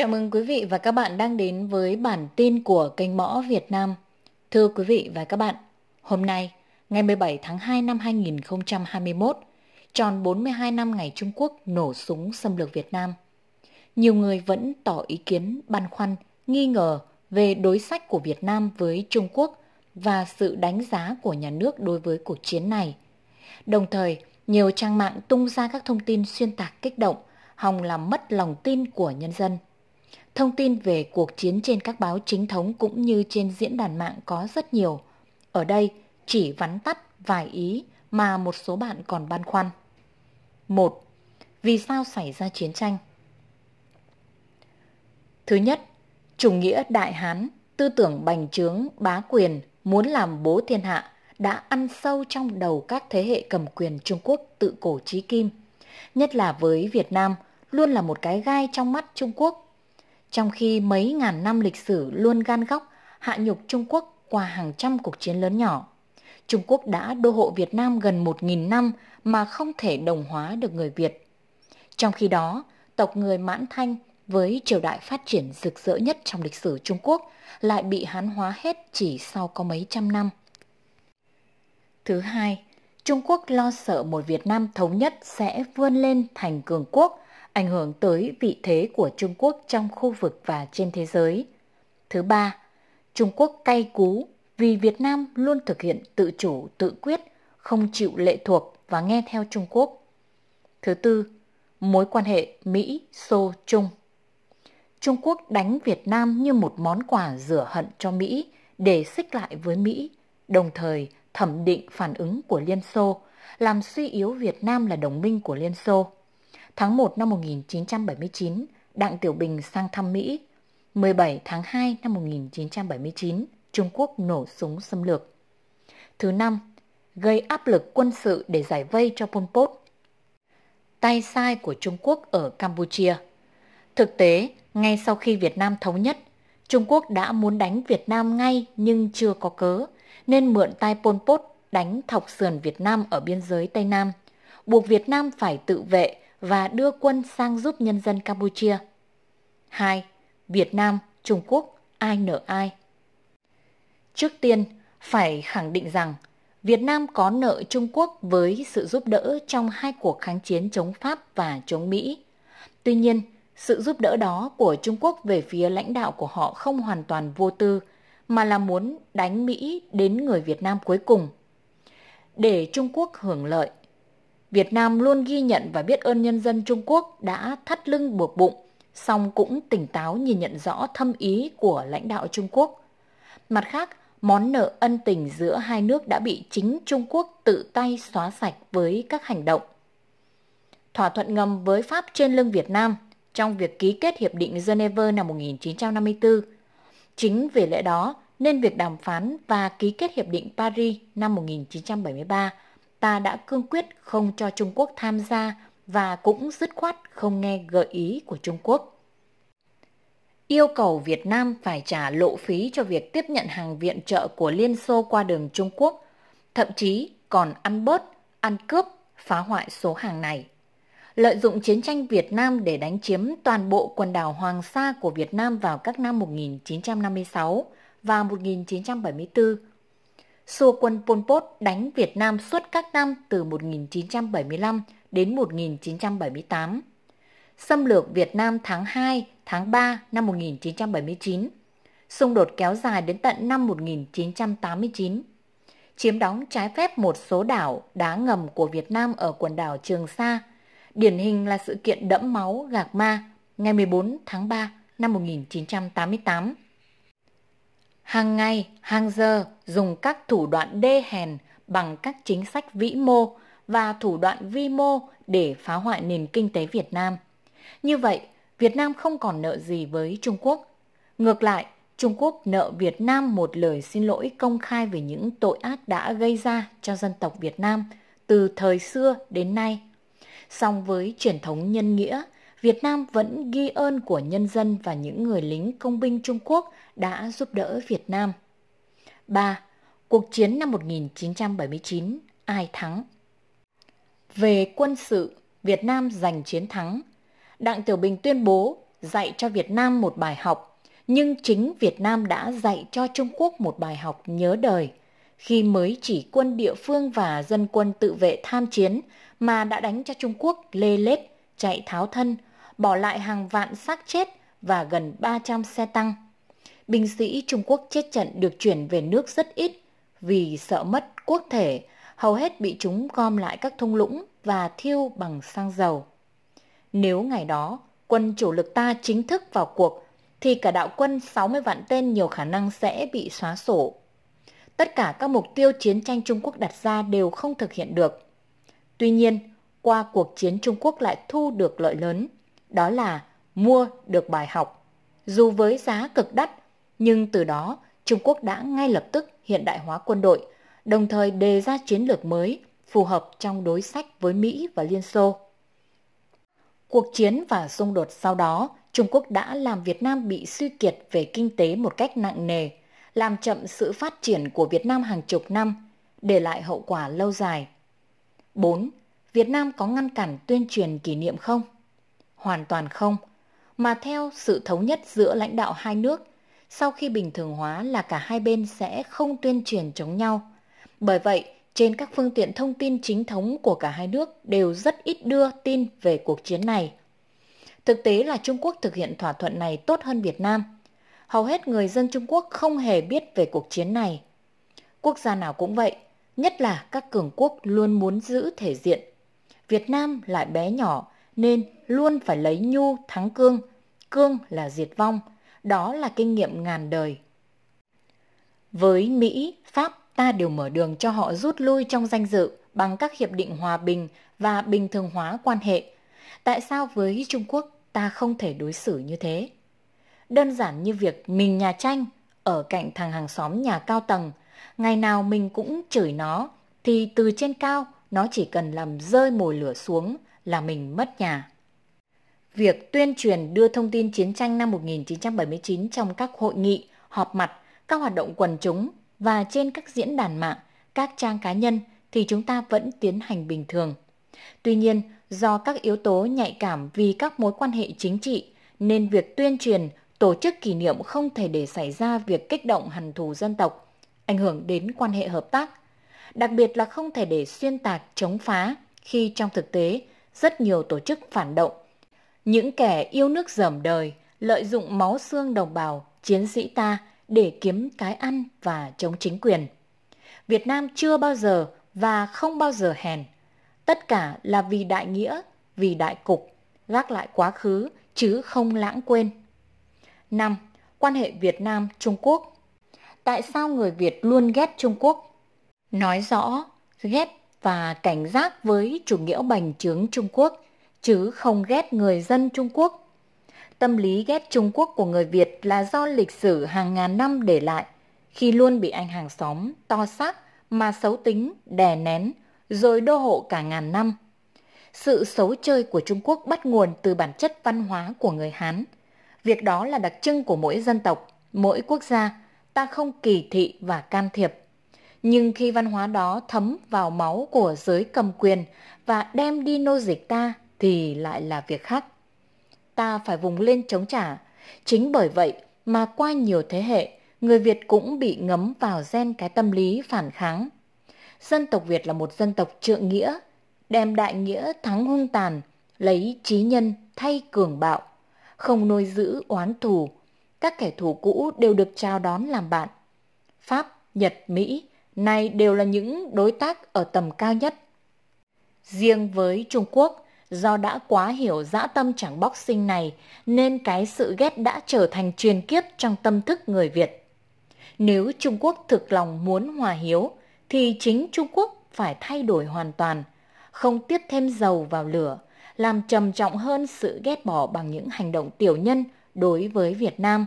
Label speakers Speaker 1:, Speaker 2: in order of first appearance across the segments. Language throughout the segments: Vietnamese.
Speaker 1: Chào mừng quý vị và các bạn đang đến với bản tin của kênh Mõ Việt Nam. Thưa quý vị và các bạn, hôm nay, ngày 17 tháng 2 năm 2021, tròn 42 năm ngày Trung Quốc nổ súng xâm lược Việt Nam. Nhiều người vẫn tỏ ý kiến băn khoăn, nghi ngờ về đối sách của Việt Nam với Trung Quốc và sự đánh giá của nhà nước đối với cuộc chiến này. Đồng thời, nhiều trang mạng tung ra các thông tin xuyên tạc kích động, hòng làm mất lòng tin của nhân dân – Thông tin về cuộc chiến trên các báo chính thống cũng như trên diễn đàn mạng có rất nhiều. Ở đây chỉ vắn tắt vài ý mà một số bạn còn băn khoăn. 1. Vì sao xảy ra chiến tranh? Thứ nhất, chủ nghĩa Đại Hán, tư tưởng bành trướng, bá quyền, muốn làm bố thiên hạ đã ăn sâu trong đầu các thế hệ cầm quyền Trung Quốc tự cổ trí kim. Nhất là với Việt Nam, luôn là một cái gai trong mắt Trung Quốc trong khi mấy ngàn năm lịch sử luôn gan góc, hạ nhục Trung Quốc qua hàng trăm cuộc chiến lớn nhỏ. Trung Quốc đã đô hộ Việt Nam gần 1.000 năm mà không thể đồng hóa được người Việt. Trong khi đó, tộc người Mãn Thanh với triều đại phát triển rực rỡ nhất trong lịch sử Trung Quốc lại bị hán hóa hết chỉ sau có mấy trăm năm. Thứ hai, Trung Quốc lo sợ một Việt Nam thống nhất sẽ vươn lên thành cường quốc ảnh hưởng tới vị thế của Trung Quốc trong khu vực và trên thế giới. Thứ ba, Trung Quốc cay cú vì Việt Nam luôn thực hiện tự chủ, tự quyết, không chịu lệ thuộc và nghe theo Trung Quốc. Thứ tư, mối quan hệ Mỹ-Xô-Trung. Trung Quốc đánh Việt Nam như một món quà rửa hận cho Mỹ để xích lại với Mỹ, đồng thời thẩm định phản ứng của Liên Xô, làm suy yếu Việt Nam là đồng minh của Liên Xô. Tháng 1 năm 1979, Đặng Tiểu Bình sang thăm Mỹ. 17 tháng 2 năm 1979, Trung Quốc nổ súng xâm lược. Thứ năm, gây áp lực quân sự để giải vây cho Pol Pot. Tay sai của Trung Quốc ở Campuchia. Thực tế, ngay sau khi Việt Nam thống nhất, Trung Quốc đã muốn đánh Việt Nam ngay nhưng chưa có cớ, nên mượn tay Pol Pot đánh thọc sườn Việt Nam ở biên giới Tây Nam, buộc Việt Nam phải tự vệ và đưa quân sang giúp nhân dân Campuchia. 2. Việt Nam, Trung Quốc, ai nợ ai? Trước tiên, phải khẳng định rằng Việt Nam có nợ Trung Quốc với sự giúp đỡ trong hai cuộc kháng chiến chống Pháp và chống Mỹ. Tuy nhiên, sự giúp đỡ đó của Trung Quốc về phía lãnh đạo của họ không hoàn toàn vô tư, mà là muốn đánh Mỹ đến người Việt Nam cuối cùng. Để Trung Quốc hưởng lợi, Việt Nam luôn ghi nhận và biết ơn nhân dân Trung Quốc đã thắt lưng buộc bụng, song cũng tỉnh táo nhìn nhận rõ thâm ý của lãnh đạo Trung Quốc. Mặt khác, món nợ ân tình giữa hai nước đã bị chính Trung Quốc tự tay xóa sạch với các hành động. Thỏa thuận ngầm với Pháp trên lưng Việt Nam trong việc ký kết Hiệp định Geneva năm 1954. Chính vì lẽ đó nên việc đàm phán và ký kết Hiệp định Paris năm 1973 ta đã cương quyết không cho Trung Quốc tham gia và cũng dứt khoát không nghe gợi ý của Trung Quốc. Yêu cầu Việt Nam phải trả lộ phí cho việc tiếp nhận hàng viện trợ của Liên Xô qua đường Trung Quốc, thậm chí còn ăn bớt, ăn cướp, phá hoại số hàng này. Lợi dụng chiến tranh Việt Nam để đánh chiếm toàn bộ quần đảo Hoàng Sa của Việt Nam vào các năm 1956 và 1974, xua quân Pol Pot đánh Việt Nam suốt các năm từ 1975 đến 1978. Xâm lược Việt Nam tháng 2, tháng 3 năm 1979. Xung đột kéo dài đến tận năm 1989. Chiếm đóng trái phép một số đảo đá ngầm của Việt Nam ở quần đảo Trường Sa. Điển hình là sự kiện đẫm máu gạc ma ngày 14 tháng 3 năm 1988 hàng ngày, hàng giờ dùng các thủ đoạn đê hèn bằng các chính sách vĩ mô và thủ đoạn vi mô để phá hoại nền kinh tế Việt Nam. Như vậy, Việt Nam không còn nợ gì với Trung Quốc. Ngược lại, Trung Quốc nợ Việt Nam một lời xin lỗi công khai về những tội ác đã gây ra cho dân tộc Việt Nam từ thời xưa đến nay. Song với truyền thống nhân nghĩa, Việt Nam vẫn ghi ơn của nhân dân và những người lính công binh Trung Quốc đã giúp đỡ Việt Nam. 3. Cuộc chiến năm 1979, ai thắng? Về quân sự, Việt Nam giành chiến thắng. Đặng Tiểu Bình tuyên bố dạy cho Việt Nam một bài học, nhưng chính Việt Nam đã dạy cho Trung Quốc một bài học nhớ đời khi mới chỉ quân địa phương và dân quân tự vệ tham chiến mà đã đánh cho Trung Quốc lê lết, chạy tháo thân, bỏ lại hàng vạn xác chết và gần 300 xe tăng. Binh sĩ Trung Quốc chết trận được chuyển về nước rất ít vì sợ mất quốc thể, hầu hết bị chúng gom lại các thung lũng và thiêu bằng xăng dầu. Nếu ngày đó quân chủ lực ta chính thức vào cuộc thì cả đạo quân 60 vạn tên nhiều khả năng sẽ bị xóa sổ. Tất cả các mục tiêu chiến tranh Trung Quốc đặt ra đều không thực hiện được. Tuy nhiên, qua cuộc chiến Trung Quốc lại thu được lợi lớn – đó là mua được bài học. Dù với giá cực đắt, nhưng từ đó Trung Quốc đã ngay lập tức hiện đại hóa quân đội, đồng thời đề ra chiến lược mới phù hợp trong đối sách với Mỹ và Liên Xô. Cuộc chiến và xung đột sau đó, Trung Quốc đã làm Việt Nam bị suy kiệt về kinh tế một cách nặng nề, làm chậm sự phát triển của Việt Nam hàng chục năm, để lại hậu quả lâu dài. 4. Việt Nam có ngăn cản tuyên truyền kỷ niệm không? Hoàn toàn không. Mà theo sự thống nhất giữa lãnh đạo hai nước, sau khi bình thường hóa là cả hai bên sẽ không tuyên truyền chống nhau. Bởi vậy, trên các phương tiện thông tin chính thống của cả hai nước đều rất ít đưa tin về cuộc chiến này. Thực tế là Trung Quốc thực hiện thỏa thuận này tốt hơn Việt Nam. Hầu hết người dân Trung Quốc không hề biết về cuộc chiến này. Quốc gia nào cũng vậy, nhất là các cường quốc luôn muốn giữ thể diện. Việt Nam lại bé nhỏ, nên luôn phải lấy nhu thắng cương, cương là diệt vong, đó là kinh nghiệm ngàn đời. Với Mỹ, Pháp, ta đều mở đường cho họ rút lui trong danh dự bằng các hiệp định hòa bình và bình thường hóa quan hệ. Tại sao với Trung Quốc ta không thể đối xử như thế? Đơn giản như việc mình nhà tranh, ở cạnh thằng hàng xóm nhà cao tầng, ngày nào mình cũng chửi nó, thì từ trên cao nó chỉ cần làm rơi mồi lửa xuống – là mình mất nhà. Việc tuyên truyền đưa thông tin chiến tranh năm 1979 trong các hội nghị, họp mặt, các hoạt động quần chúng và trên các diễn đàn mạng, các trang cá nhân thì chúng ta vẫn tiến hành bình thường. Tuy nhiên, do các yếu tố nhạy cảm vì các mối quan hệ chính trị nên việc tuyên truyền tổ chức kỷ niệm không thể để xảy ra việc kích động hằn thù dân tộc, ảnh hưởng đến quan hệ hợp tác, đặc biệt là không thể để xuyên tạc chống phá khi trong thực tế rất nhiều tổ chức phản động. Những kẻ yêu nước dởm đời, lợi dụng máu xương đồng bào, chiến sĩ ta để kiếm cái ăn và chống chính quyền. Việt Nam chưa bao giờ và không bao giờ hèn. Tất cả là vì đại nghĩa, vì đại cục, gác lại quá khứ chứ không lãng quên. 5. Quan hệ Việt Nam Trung Quốc. Tại sao người Việt luôn ghét Trung Quốc? Nói rõ, ghét và cảnh giác với chủ nghĩa bành trướng Trung Quốc, chứ không ghét người dân Trung Quốc. Tâm lý ghét Trung Quốc của người Việt là do lịch sử hàng ngàn năm để lại, khi luôn bị anh hàng xóm to xác mà xấu tính, đè nén, rồi đô hộ cả ngàn năm. Sự xấu chơi của Trung Quốc bắt nguồn từ bản chất văn hóa của người Hán. Việc đó là đặc trưng của mỗi dân tộc, mỗi quốc gia, ta không kỳ thị và can thiệp nhưng khi văn hóa đó thấm vào máu của giới cầm quyền và đem đi nô dịch ta thì lại là việc khác. Ta phải vùng lên chống trả. Chính bởi vậy mà qua nhiều thế hệ, người Việt cũng bị ngấm vào gen cái tâm lý phản kháng. Dân tộc Việt là một dân tộc trượng nghĩa, đem đại nghĩa thắng hung tàn, lấy trí nhân thay cường bạo, không nuôi giữ oán thù. Các kẻ thù cũ đều được chào đón làm bạn. Pháp, Nhật, Mỹ nay đều là những đối tác ở tầm cao nhất. Riêng với Trung Quốc, do đã quá hiểu dã tâm chẳng boxing này nên cái sự ghét đã trở thành truyền kiếp trong tâm thức người Việt. Nếu Trung Quốc thực lòng muốn hòa hiếu thì chính Trung Quốc phải thay đổi hoàn toàn, không tiếp thêm dầu vào lửa, làm trầm trọng hơn sự ghét bỏ bằng những hành động tiểu nhân đối với Việt Nam.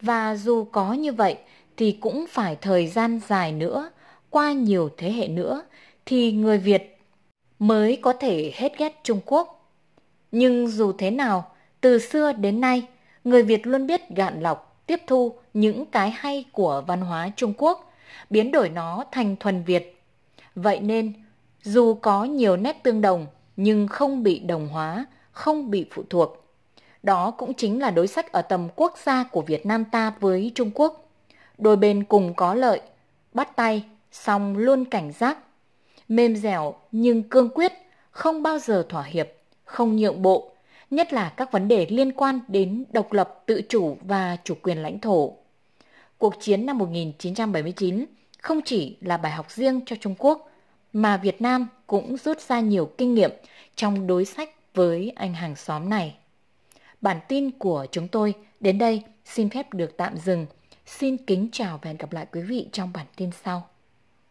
Speaker 1: Và dù có như vậy thì cũng phải thời gian dài nữa, qua nhiều thế hệ nữa thì người Việt mới có thể hết ghét Trung Quốc. Nhưng dù thế nào, từ xưa đến nay, người Việt luôn biết gạn lọc, tiếp thu những cái hay của văn hóa Trung Quốc, biến đổi nó thành thuần Việt. Vậy nên, dù có nhiều nét tương đồng nhưng không bị đồng hóa, không bị phụ thuộc. Đó cũng chính là đối sách ở tầm quốc gia của Việt Nam ta với Trung Quốc đôi bên cùng có lợi, bắt tay, song luôn cảnh giác. Mềm dẻo nhưng cương quyết, không bao giờ thỏa hiệp, không nhượng bộ, nhất là các vấn đề liên quan đến độc lập, tự chủ và chủ quyền lãnh thổ. Cuộc chiến năm 1979 không chỉ là bài học riêng cho Trung Quốc, mà Việt Nam cũng rút ra nhiều kinh nghiệm trong đối sách với anh hàng xóm này. Bản tin của chúng tôi đến đây xin phép được tạm dừng. Xin kính chào và hẹn gặp lại quý vị trong bản tin sau.